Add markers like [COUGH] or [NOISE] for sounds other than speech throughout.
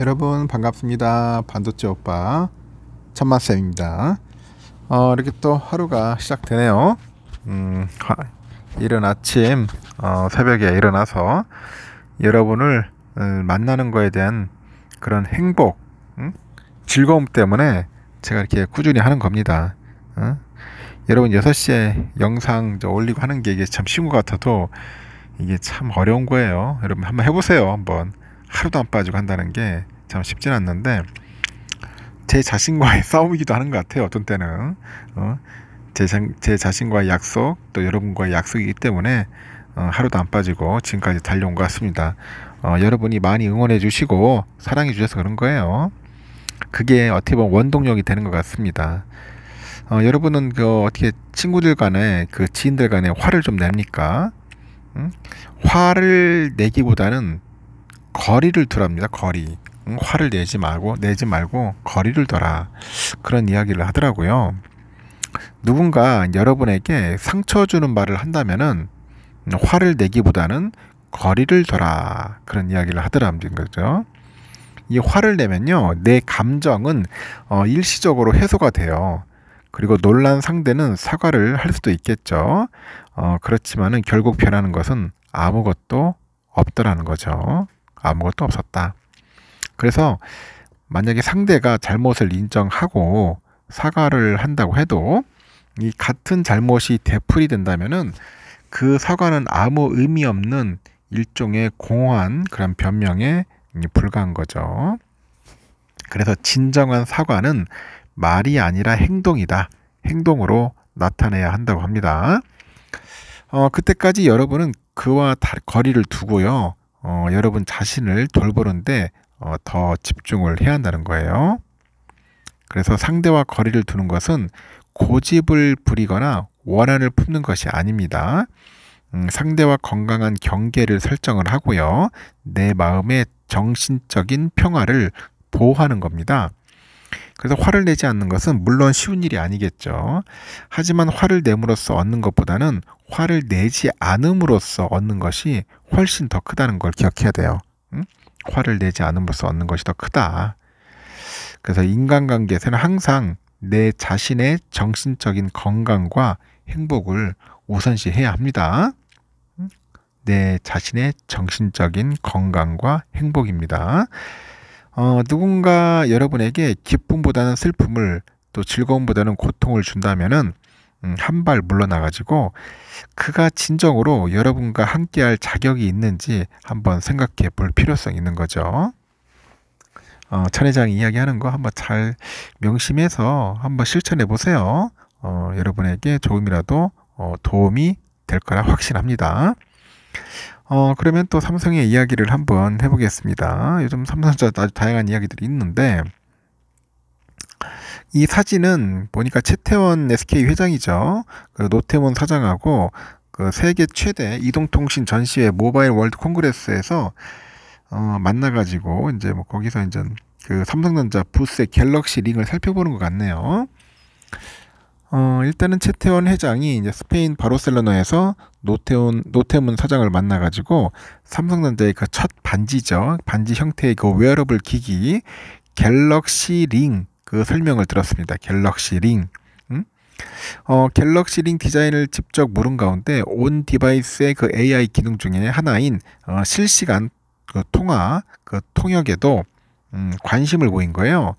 여러분 반갑습니다. 반도체 오빠 천마쌤입니다. 어, 이렇게 또 하루가 시작되네요. 음, 이른 아침 어, 새벽에 일어나서 여러분을 어, 만나는 거에 대한 그런 행복, 응? 즐거움 때문에 제가 이렇게 꾸준히 하는 겁니다. 응? 여러분 6시에 영상 올리고 하는 게 이게 참 쉬운 것 같아도 이게 참 어려운 거예요. 여러분 한번 해보세요. 한번. 하루도 안 빠지고 한다는 게 참 쉽진 않는데 제 자신과의 [LAUGHS] 싸움이기도 하는 것 같아요. 어떤 때는 어, 제, 제 자신과의 약속 또 여러분과의 약속이기 때문에 어, 하루도 안 빠지고 지금까지 달려온 것 같습니다. 어, 여러분이 많이 응원해 주시고 사랑해 주셔서 그런 거예요. 그게 어떻게 보면 원동력이 되는 것 같습니다. 어, 여러분은 그 어떻게 친구들 간에 그 지인들 간에 화를 좀 냅니까? 응? 화를 내기보다는 거리를 두랍니다. 거리. 응? 화를 내지 말고 내지 말고 거리를 둬라. 그런 이야기를 하더라고요. 누군가 여러분에게 상처 주는 말을 한다면은 화를 내기보다는 거리를 둬라. 그런 이야기를 하더라는 거죠. 이 화를 내면요. 내 감정은 어, 일시적으로 해소가 돼요. 그리고 논란 상대는 사과를 할 수도 있겠죠. 어, 그렇지만은 결국 변하는 것은 아무것도 없더라는 거죠. 아무것도 없었다. 그래서 만약에 상대가 잘못을 인정하고 사과를 한다고 해도 이 같은 잘못이 되풀이 된다면은 그 사과는 아무 의미 없는 일종의 공허한 그런 변명에 불과한 거죠. 그래서 진정한 사과는 말이 아니라 행동이다. 행동으로 나타내야 한다고 합니다. 어, 그때까지 여러분은 그와 다, 거리를 두고요. 어, 여러분 자신을 돌보는데 어, 더 집중을 해야 한다는 거예요. 그래서 상대와 거리를 두는 것은 고집을 부리거나 원한을 품는 것이 아닙니다. 음, 상대와 건강한 경계를 설정을 하고요. 내 마음의 정신적인 평화를 보호하는 겁니다. 그래서 화를 내지 않는 것은 물론 쉬운 일이 아니겠죠. 하지만 화를 내므로써 얻는 것보다는 화를 내지 않음으로써 얻는 것이 훨씬 더 크다는 걸 기억해야 돼요. 응? 화를 내지 않음으로써 얻는 것이 더 크다. 그래서 인간관계에서는 항상 내 자신의 정신적인 건강과 행복을 우선시해야 합니다. 내 자신의 정신적인 건강과 행복입니다. 어, 누군가 여러분에게 기쁨보다는 슬픔을 또 즐거움보다는 고통을 준다면은 음, 한 발 물러나가지고 그가 진정으로 여러분과 함께할 자격이 있는지 한번 생각해 볼 필요성이 있는 거죠. 어, 천 회장이 이야기하는 거 한번 잘 명심해서 한번 실천해 보세요. 어, 여러분에게 조금이라도 어, 도움이 될 거라 확신합니다. 어, 그러면 또 삼성의 이야기를 한번 해보겠습니다. 요즘 삼성전자 아주 다양한 이야기들이 있는데, 이 사진은 보니까 채태원 SK 회장이죠. 그 노태원 사장하고 그 세계 최대 이동통신 전시회 모바일 월드 콩그레스에서 어, 만나가지고 이제 뭐 거기서 이제 그 삼성전자 부스의 갤럭시 링을 살펴보는 것 같네요. 어, 일단은 채태원 회장이 이제 스페인 바르셀로나에서 노태운 노태문 사장을 만나가지고 삼성전자의 그 첫 반지죠 반지 형태의 그 웨어러블 기기 갤럭시 링 그 설명을 들었습니다. 갤럭시 링. 음? 어, 갤럭시 링 디자인을 직접 물은 가운데 온 디바이스의 그 AI 기능 중에 하나인 어, 실시간 그 통화 그 통역에도 음, 관심을 보인 거예요.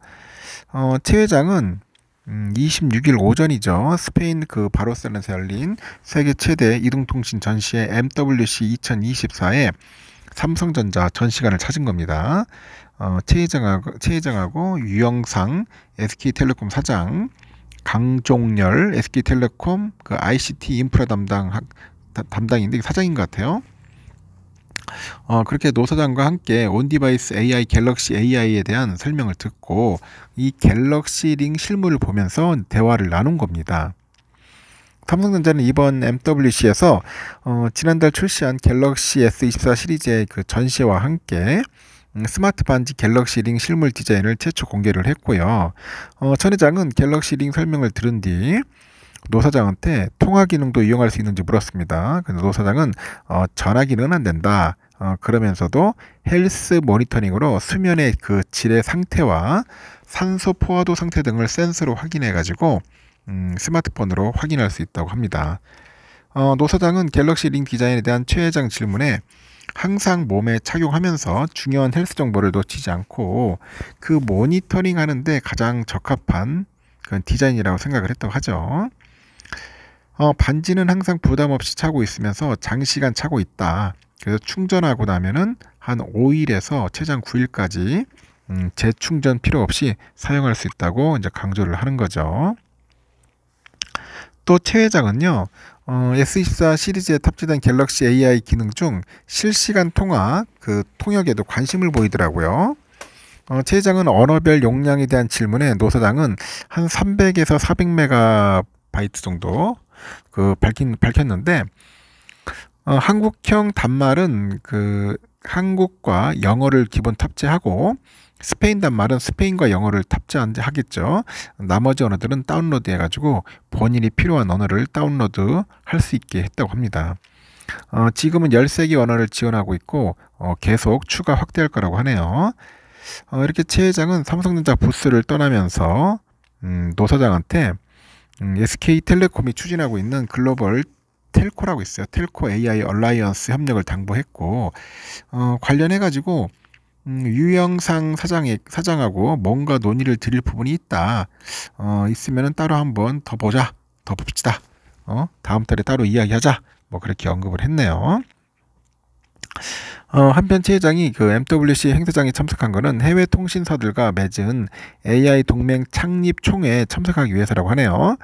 어, 최 회장은 음, 26일 오전이죠. 스페인 그 바르셀로나에서 열린 세계 최대 이동통신 전시회 MWC 2024에 삼성전자 전시관을 찾은 겁니다. 어, 최 회장하고 최 회장하고 유영상 SK텔레콤 사장 강종열 SK텔레콤 그 ICT 인프라 담당 담당인데 사장인 것 같아요. 어, 그렇게 노 사장과 함께 온디바이스 AI 갤럭시 AI에 대한 설명을 듣고 이 갤럭시 링 실물을 보면서 대화를 나눈 겁니다. 삼성전자는 이번 MWC에서 어, 지난달 출시한 갤럭시 S24 시리즈의 그 전시와 함께 음, 스마트 반지 갤럭시 링 실물 디자인을 최초 공개를 했고요. 어, 천 회장은 갤럭시 링 설명을 들은 뒤노 사장한테 통화 기능도 이용할 수 있는지 물었습니다. 근데 노 사장은 어, 전화 기능은 안 된다. 어, 그러면서도 헬스 모니터링으로 수면의 그 질의 상태와 산소 포화도 상태 등을 센스로 확인해 가지고 음, 스마트폰으로 확인할 수 있다고 합니다. 어, 노 사장은 갤럭시 링 디자인에 대한 최 회장 질문에 항상 몸에 착용하면서 중요한 헬스 정보를 놓치지 않고 그 모니터링 하는데 가장 적합한 그런 디자인이라고 생각을 했다고 하죠. 어, 반지는 항상 부담 없이 차고 있으면서 장시간 차고 있다. 그래서 충전하고 나면은 한 5일에서 최장 9일까지 음, 재충전 필요 없이 사용할 수 있다고 이제 강조를 하는 거죠. 또 최회장은요, 어, S24 시리즈에 탑재된 갤럭시 AI 기능 중 실시간 통화, 그 통역에도 관심을 보이더라고요. 어, 최 회장은 언어별 용량에 대한 질문에 노 사장은 한 300에서 400메가바이트 정도 그 밝힌 밝혔는데 어, 한국형 단말은 그 한국과 영어를 기본 탑재하고 스페인 단말은 스페인과 영어를 탑재하겠죠. 나머지 언어들은 다운로드 해가지고 본인이 필요한 언어를 다운로드 할 수 있게 했다고 합니다. 어, 지금은 13개 언어를 지원하고 있고 어, 계속 추가 확대할 거라고 하네요. 어, 이렇게 최 회장은 삼성전자 부스를 떠나면서 음, 노 사장한테 음, SK텔레콤이 추진하고 있는 글로벌 텔코라고 있어요. 텔코 AI 얼라이언스 협력을 당부했고 어, 관련해 가지고 음, 유영상 사장의 사장하고 뭔가 논의를 드릴 부분이 있다. 어, 있으면은 따로 한번 더 보자, 더 봅시다. 어, 다음 달에 따로 이야기하자. 뭐 그렇게 언급을 했네요. 어, 한편 최 회장이 그 MWC 행사장에 참석한 것은 해외 통신사들과 맺은 AI 동맹 창립 총회에 참석하기 위해서라고 하네요.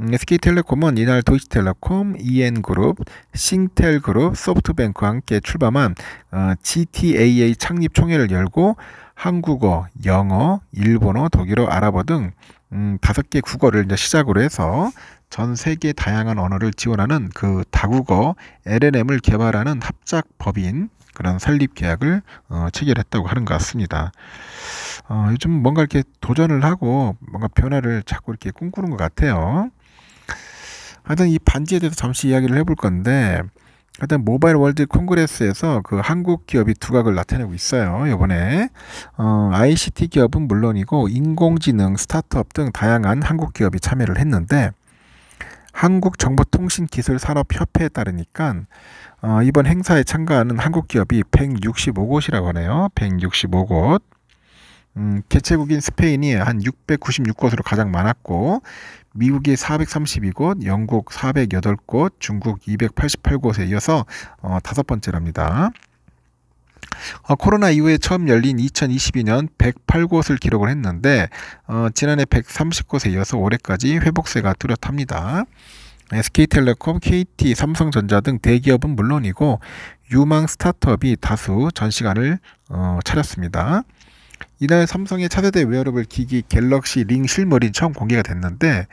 음, SK텔레콤은 이날 도이치텔레콤, EN그룹, 싱텔그룹, 소프트뱅크와 함께 출범한 어, GTAA 창립 총회를 열고 한국어, 영어, 일본어, 독일어, 아랍어 등 음, 다섯 개 국어를 이제 시작으로 해서 전 세계 다양한 언어를 지원하는 그 다국어 LLM을 개발하는 합작 법인 그런 설립 계약을 어, 체결했다고 하는 것 같습니다. 어, 요즘 뭔가 이렇게 도전을 하고 뭔가 변화를 자꾸 이렇게 꿈꾸는 것 같아요. 하여튼 이 반지에 대해서 잠시 이야기를 해볼 건데 하여튼 모바일 월드 콩그레스에서 그 한국 기업이 두각을 나타내고 있어요. 요번에 어, ICT 기업은 물론이고 인공지능 스타트업 등 다양한 한국 기업이 참여를 했는데 한국정보통신기술산업협회에 따르니까 어, 이번 행사에 참가하는 한국 기업이 165곳이라고 하네요. 165곳. 음, 개최국인 스페인이 한 696곳으로 가장 많았고 미국이 432곳, 영국 408곳, 중국 288곳에 이어서 어, 다섯 번째랍니다. 어, 코로나 이후에 처음 열린 2022년 108곳을 기록을 했는데 어, 지난해 130곳에 이어서 올해까지 회복세가 뚜렷합니다. 네, SK텔레콤, KT, 삼성전자 등 대기업은 물론이고 유망 스타트업이 다수 전시관을 어, 차렸습니다. 이날 삼성의 차세대 웨어러블 기기 갤럭시 링 실물이 처음 공개가 됐는데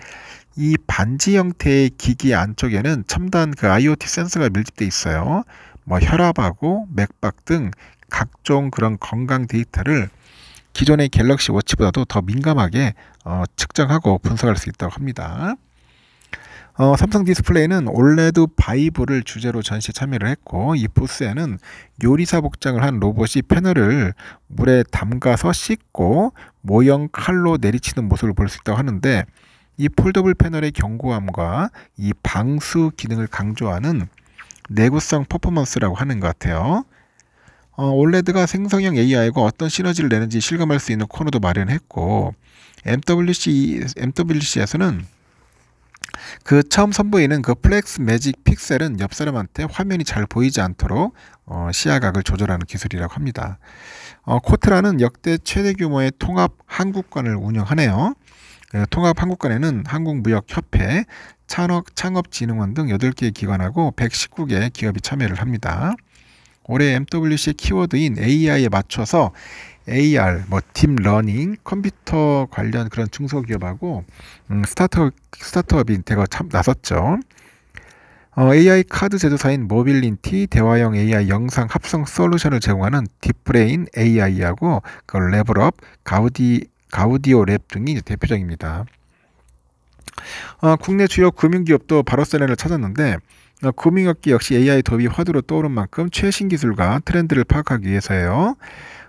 이 반지 형태의 기기 안쪽에는 첨단 그 IoT 센서가 밀집돼 있어요. 뭐 혈압하고 맥박 등 각종 그런 건강 데이터를 기존의 갤럭시 워치보다도 더 민감하게 어, 측정하고 분석할 수 있다고 합니다. 어, 삼성 디스플레이는 올레드 바이브를 주제로 전시에 참여를 했고 이 부스에는 요리사 복장을 한 로봇이 패널을 물에 담가서 씻고 모형 칼로 내리치는 모습을 볼 수 있다고 하는데 이 폴더블 패널의 견고함과 이 방수 기능을 강조하는 내구성 퍼포먼스라고 하는 것 같아요. 어, 올레드가 생성형 AI고 어떤 시너지를 내는지 실감할 수 있는 코너도 마련했고 MWC, MWC에서는 그 처음 선보이는 그 플렉스 매직 픽셀은 옆 사람한테 화면이 잘 보이지 않도록 어, 시야각을 조절하는 기술이라고 합니다. 어, 코트라는 역대 최대 규모의 통합 한국관을 운영하네요. 통합한국간에는 한국무역협회, 창업, 창업진흥원 등 8개의 기관하고 119개의 기업이 참여를 합니다. 올해 MWC 키워드인 AI에 맞춰서 AR, 뭐 팀러닝, 컴퓨터 관련 그런 중소기업하고 음, 스타트업, 스타트업이 대거 참 나섰죠. 어, AI 카드 제조사인 모빌린티 대화형 AI 영상 합성 솔루션을 제공하는 딥브레인 AI하고 그걸 레벨업, 가우디 가우디오 랩 등이 대표적입니다. 어, 국내 주요 금융기업도 바로 세례를 찾았는데 어, 금융업계 역시 AI 도입 화두로 떠오른 만큼 최신 기술과 트렌드를 파악하기 위해서예요.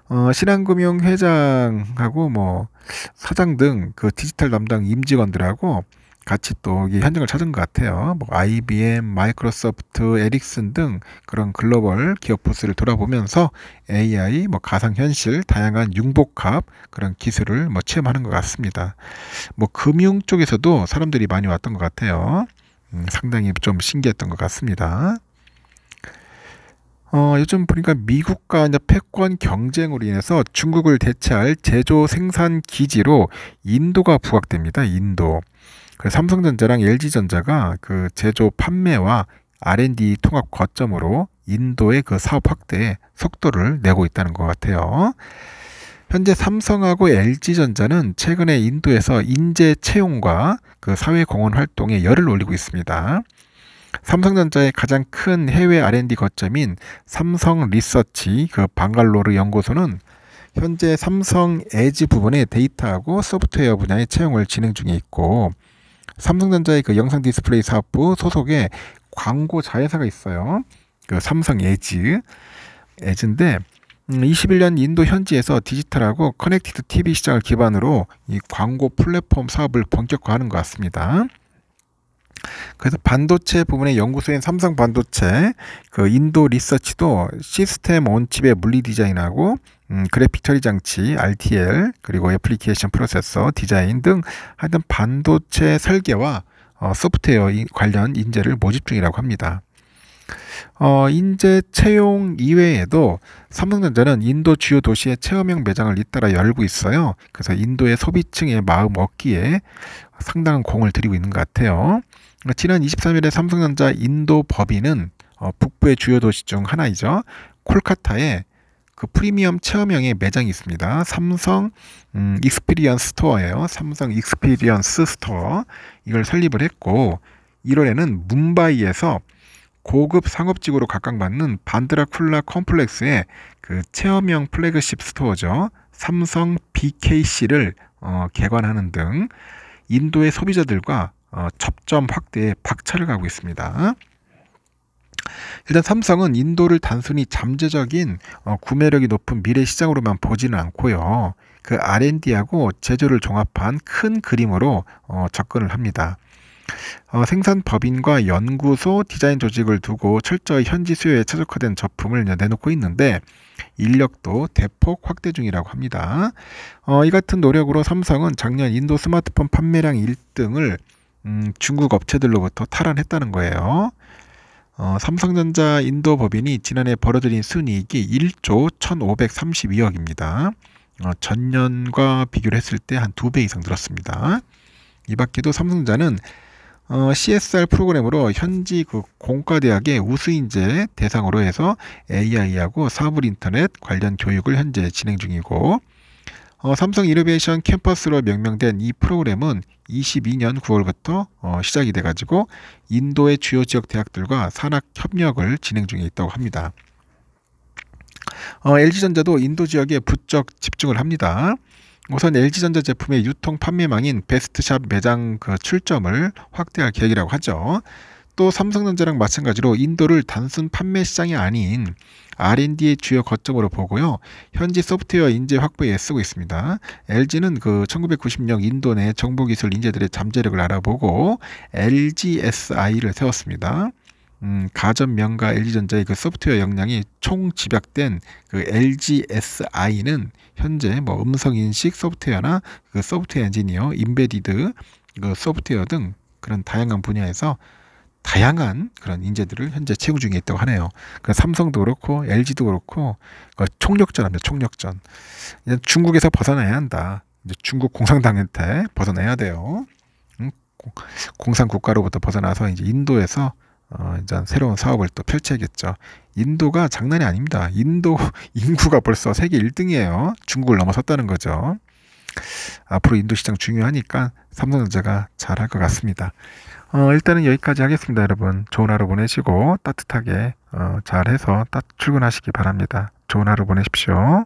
어, 신한금융 회장하고 뭐 사장 등 그 디지털 담당 임직원들하고 같이 또 현장을 찾은 것 같아요. 뭐 IBM, 마이크로소프트, 에릭슨 등 그런 글로벌 기업 부스를 돌아보면서 AI, 뭐 가상현실, 다양한 융복합 그런 기술을 뭐 체험하는 것 같습니다. 뭐 금융 쪽에서도 사람들이 많이 왔던 것 같아요. 음, 상당히 좀 신기했던 것 같습니다. 어, 요즘 보니까 미국과 이제 패권 경쟁으로 인해서 중국을 대체할 제조 생산 기지로 인도가 부각됩니다. 인도. 그 삼성전자랑 LG전자가 그 제조 판매와 R&D 통합 거점으로 인도의 그 사업 확대에 속도를 내고 있다는 것 같아요. 현재 삼성하고 LG전자는 최근에 인도에서 인재 채용과 그 사회 공헌 활동에 열을 올리고 있습니다. 삼성전자의 가장 큰 해외 R&D 거점인 삼성 리서치 그 방갈로르 연구소는 현재 삼성 에지 부분의 데이터하고 소프트웨어 분야의 채용을 진행 중에 있고 삼성전자의 그 영상 디스플레이 사업부 소속의 광고 자회사가 있어요. 그 삼성 에즈 에즈인데 21년 음, 인도 현지에서 디지털하고 커넥티드 TV 시장을 기반으로 이 광고 플랫폼 사업을 본격화하는 것 같습니다. 그래서 반도체 부분의 연구소인 삼성 반도체 그 인도 리서치도 시스템 온칩의 물리 디자인하고 음, 그래픽 처리 장치, RTL, 그리고 애플리케이션 프로세서, 디자인 등 하여튼 반도체 설계와 어, 소프트웨어 관련 인재를 모집 중이라고 합니다. 어, 인재 채용 이외에도 삼성전자는 인도 주요 도시의 체험형 매장을 잇따라 열고 있어요. 그래서 인도의 소비층의 마음 얻기에 상당한 공을 들이고 있는 것 같아요. 지난 23일에 삼성전자 인도 법인은 어, 북부의 주요 도시 중 하나이죠. 콜카타에 그 프리미엄 체험형의 매장이 있습니다. 삼성 음, 익스피리언스 스토어예요. 삼성 익스피리언스 스토어 이걸 설립을 했고 1월에는 문바이에서 고급 상업지구로 각광받는 반드라쿨라 컴플렉스의 그 체험형 플래그십 스토어죠. 삼성 BKC를 어, 개관하는 등 인도의 소비자들과 어, 접점 확대에 박차를 가고 있습니다. 일단 삼성은 인도를 단순히 잠재적인 어, 구매력이 높은 미래 시장으로만 보지는 않고요. 그 R&D하고 제조를 종합한 큰 그림으로 어, 접근을 합니다. 어, 생산 법인과 연구소, 디자인 조직을 두고 철저히 현지 수요에 최적화된 제품을 내놓고 있는데 인력도 대폭 확대 중이라고 합니다. 어, 이 같은 노력으로 삼성은 작년 인도 스마트폰 판매량 1등을 음, 중국 업체들로부터 탈환했다는 거예요. 어, 삼성전자 인도 법인이 지난해 벌어들인 순이익이 1조 1,532억입니다. 어, 전년과 비교를 했을 때 한 두 배 이상 늘었습니다. 이 밖에도 삼성전자는 어, CSR 프로그램으로 현지 그 공과대학의 우수인재 대상으로 해서 AI하고 사물 인터넷 관련 교육을 현재 진행 중이고 어, 삼성 이노베이션 캠퍼스로 명명된 이 프로그램은 22년 9월부터 어, 시작이 돼가지고 인도의 주요 지역 대학들과 산학 협력을 진행 중에 있다고 합니다. 어, LG전자도 인도 지역에 부쩍 집중을 합니다. 우선 LG전자 제품의 유통 판매망인 베스트샵 매장 그 출점을 확대할 계획이라고 하죠. 또 삼성전자랑 마찬가지로 인도를 단순 판매 시장이 아닌 R&D의 주요 거점으로 보고요. 현지 소프트웨어 인재 확보에 쓰고 있습니다. LG는 그 1990년 인도 내 정보기술 인재들의 잠재력을 알아보고 LGSI를 세웠습니다. 음, 가전명가 LG전자의 그 소프트웨어 역량이 총 집약된 그 LGSI는 현재 뭐 음성인식 소프트웨어나 그 소프트웨어 엔지니어, 인베디드, 그 소프트웨어 등 그런 다양한 분야에서 다양한 그런 인재들을 현재 채용 중에 있다고 하네요. 그 삼성도 그렇고 LG도 그렇고 그러니까 총력전합니다. 총력전. 이제 중국에서 벗어나야 한다. 이제 중국 공산당한테 벗어나야 돼요. 음, 공산 국가로부터 벗어나서 이제 인도에서 어, 이제 새로운 사업을 또 펼쳐야겠죠. 인도가 장난이 아닙니다. 인도 [LAUGHS] 인구가 벌써 세계 1등이에요. 중국을 넘어섰다는 거죠. 앞으로 인도 시장 중요하니까 삼성전자가 잘할 것 같습니다. 어, 일단은 여기까지 하겠습니다, 여러분. 좋은 하루 보내시고 따뜻하게 어, 잘해서 따, 출근하시기 바랍니다. 좋은 하루 보내십시오.